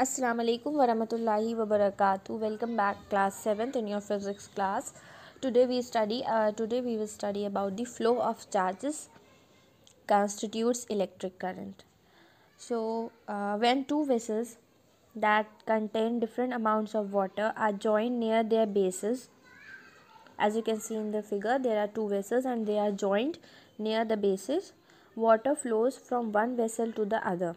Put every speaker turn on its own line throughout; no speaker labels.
अस्सलाम वालेकुम warahmatullahi wabarakatuh welcome back class 7th in your physics class today we study uh, today we will study about the flow of charges constitutes electric current so uh, when two vessels that contain different amounts of water are joined near their bases as you can see in the figure there are two vessels and they are joined near the bases water flows from one vessel to the other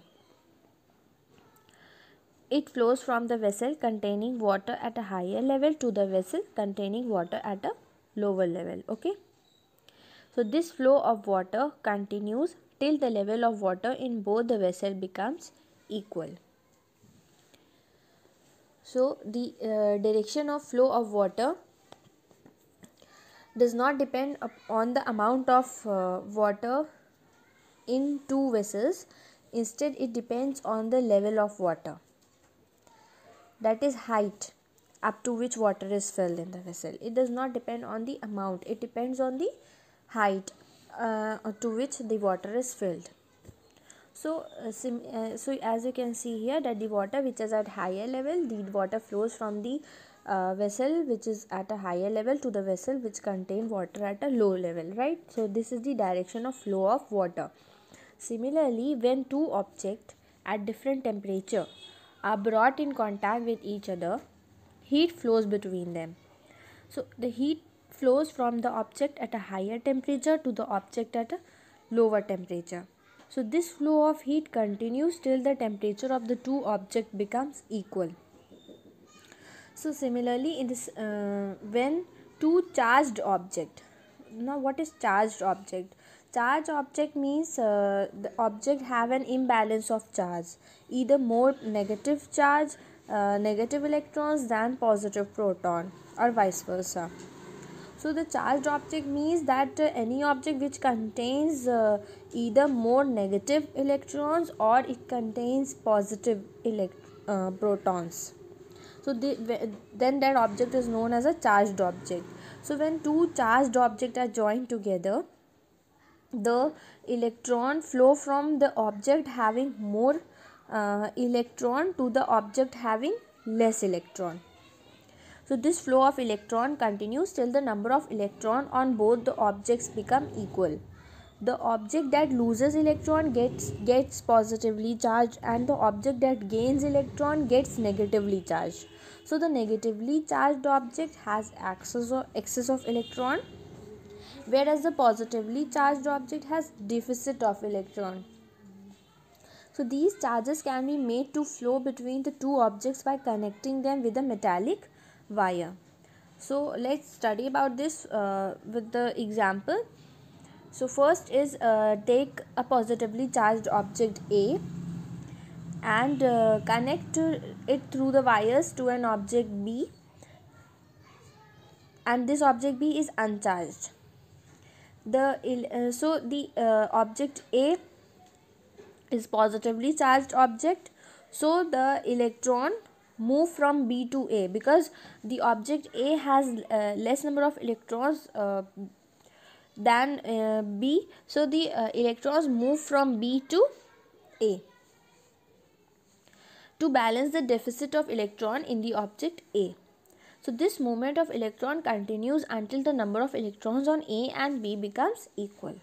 it flows from the vessel containing water at a higher level to the vessel containing water at a lower level. Okay. So this flow of water continues till the level of water in both the vessel becomes equal. So the uh, direction of flow of water does not depend on the amount of uh, water in two vessels. Instead, it depends on the level of water that is height up to which water is filled in the vessel it does not depend on the amount it depends on the height uh, to which the water is filled so uh, sim, uh, so as you can see here that the water which is at higher level the water flows from the uh, vessel which is at a higher level to the vessel which contain water at a low level right so this is the direction of flow of water similarly when two objects at different temperature are brought in contact with each other, heat flows between them. So the heat flows from the object at a higher temperature to the object at a lower temperature. So this flow of heat continues till the temperature of the two objects becomes equal. So similarly in this uh, when two charged object now what is charged object charge object means uh, the object have an imbalance of charge either more negative charge uh, negative electrons than positive proton or vice versa so the charged object means that uh, any object which contains uh, either more negative electrons or it contains positive elect- uh, protons so the, then that object is known as a charged object so when two charged objects are joined together the electron flow from the object having more uh, electron to the object having less electron. So this flow of electron continues till the number of electron on both the objects become equal. The object that loses electron gets gets positively charged and the object that gains electron gets negatively charged. So the negatively charged object has excess of, excess of electron whereas the positively charged object has deficit of electron. So these charges can be made to flow between the two objects by connecting them with a metallic wire. So let's study about this uh, with the example. So first is uh, take a positively charged object A and uh, connect it through the wires to an object B and this object B is uncharged the uh, so the uh, object A is positively charged object so the electron move from B to A because the object A has uh, less number of electrons uh, than uh, B. So the uh, electrons move from B to A to balance the deficit of electron in the object A. So this movement of electron continues until the number of electrons on A and B becomes equal.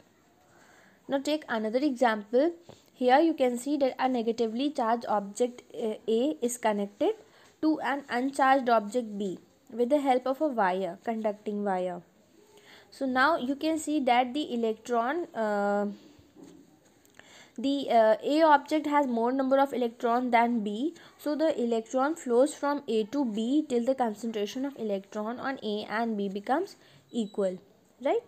Now take another example. Here you can see that a negatively charged object uh, A is connected to an uncharged object B with the help of a wire, conducting wire. So now you can see that the electron uh, the uh, A object has more number of electrons than B. So the electron flows from A to B till the concentration of electron on A and B becomes equal. Right?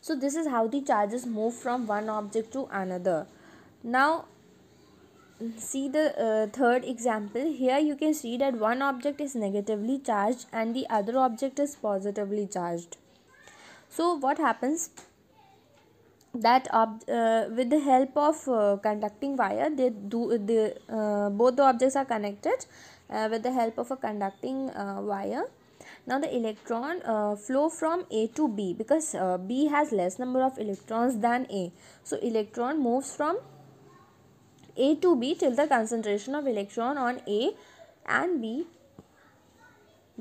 So this is how the charges move from one object to another. Now see the uh, third example here you can see that one object is negatively charged and the other object is positively charged so what happens that uh, with the help of uh, conducting wire they do the uh, both the objects are connected uh, with the help of a conducting uh, wire now the electron uh, flow from a to b because b has less number of electrons than a so electron moves from a to b till the concentration of electron on a and b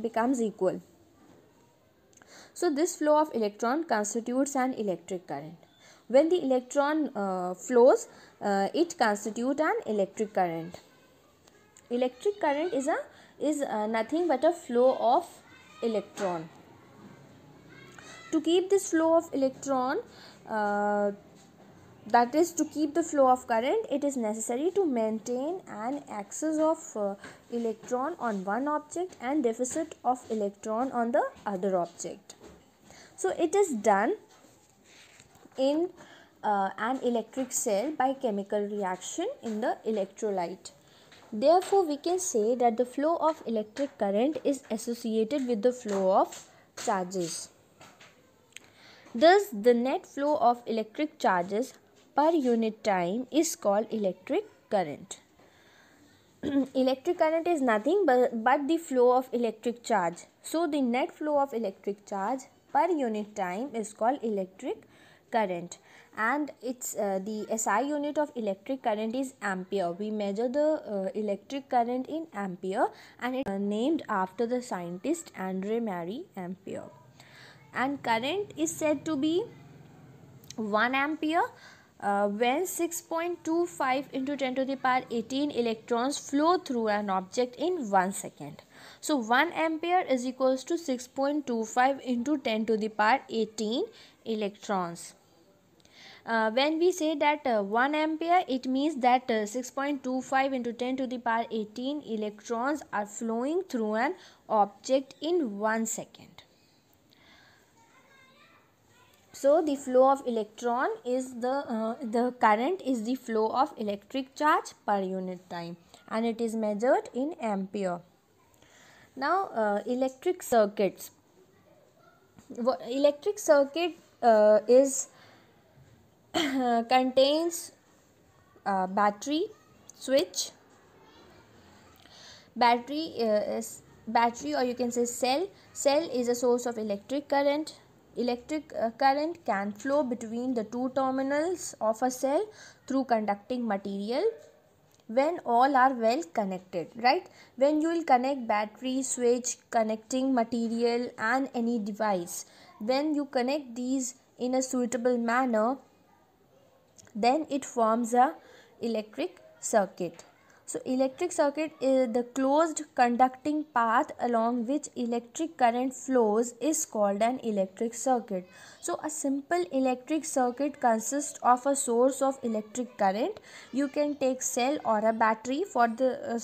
becomes equal so this flow of electron constitutes an electric current when the electron uh, flows uh, it constitute an electric current electric current is a is uh, nothing but a flow of electron to keep this flow of electron uh, that is to keep the flow of current it is necessary to maintain an axis of uh, electron on one object and deficit of electron on the other object so it is done in uh, an electric cell by chemical reaction in the electrolyte. Therefore, we can say that the flow of electric current is associated with the flow of charges. Thus, the net flow of electric charges per unit time is called electric current. electric current is nothing but, but the flow of electric charge. So, the net flow of electric charge per unit time is called electric current and it's uh, the SI unit of electric current is ampere. We measure the uh, electric current in ampere and it's uh, named after the scientist Andre Marie Ampere. And current is said to be 1 ampere uh, when 6.25 into 10 to the power 18 electrons flow through an object in 1 second. So 1 ampere is equals to 6.25 into 10 to the power 18 electrons uh, when we say that uh, 1 ampere it means that uh, 6.25 into 10 to the power 18 electrons are flowing through an object in 1 second so the flow of electron is the uh, the current is the flow of electric charge per unit time and it is measured in ampere now uh, electric circuits electric circuit uh, is contains battery switch battery uh, is battery or you can say cell cell is a source of electric current electric uh, current can flow between the two terminals of a cell through conducting material when all are well connected right when you will connect battery switch connecting material and any device when you connect these in a suitable manner then it forms a electric circuit so electric circuit is the closed conducting path along which electric current flows is called an electric circuit. So a simple electric circuit consists of a source of electric current. You can take cell or a battery for the uh,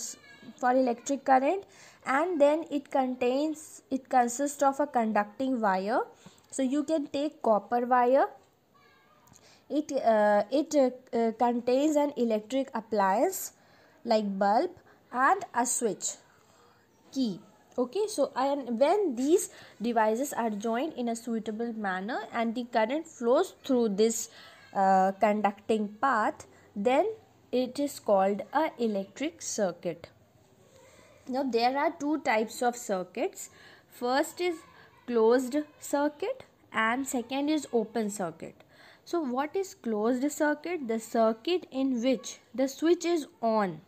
for electric current and then it contains it consists of a conducting wire. So you can take copper wire it, uh, it uh, contains an electric appliance like bulb and a switch key okay so and when these devices are joined in a suitable manner and the current flows through this uh, conducting path then it is called a electric circuit now there are two types of circuits first is closed circuit and second is open circuit so what is closed circuit? The circuit in which the switch is on.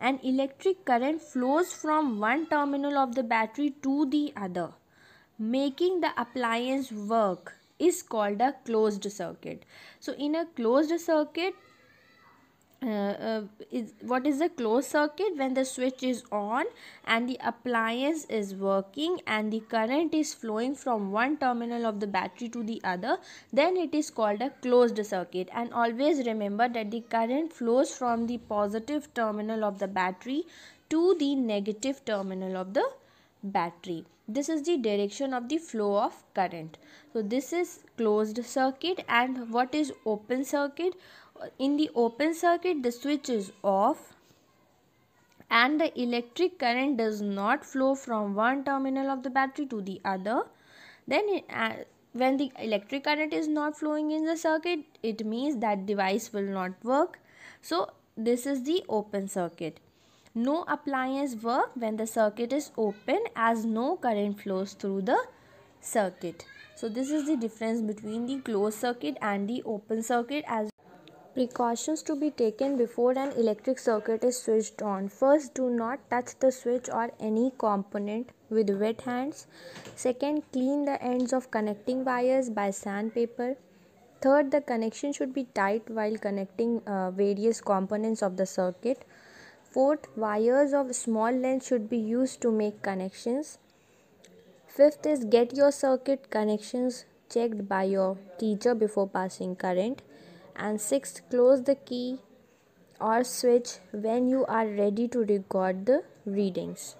An electric current flows from one terminal of the battery to the other. Making the appliance work is called a closed circuit. So in a closed circuit, uh, uh, is what is the closed circuit when the switch is on and the appliance is working and the current is flowing from one terminal of the battery to the other then it is called a closed circuit and always remember that the current flows from the positive terminal of the battery to the negative terminal of the battery this is the direction of the flow of current so this is closed circuit and what is open circuit in the open circuit the switch is off and the electric current does not flow from one terminal of the battery to the other then uh, when the electric current is not flowing in the circuit it means that device will not work so this is the open circuit no appliance work when the circuit is open as no current flows through the circuit so this is the difference between the closed circuit and the open circuit as Precautions to be taken before an electric circuit is switched on. First, do not touch the switch or any component with wet hands. Second, clean the ends of connecting wires by sandpaper. Third, the connection should be tight while connecting uh, various components of the circuit. Fourth, wires of small length should be used to make connections. Fifth is get your circuit connections checked by your teacher before passing current and sixth close the key or switch when you are ready to record the readings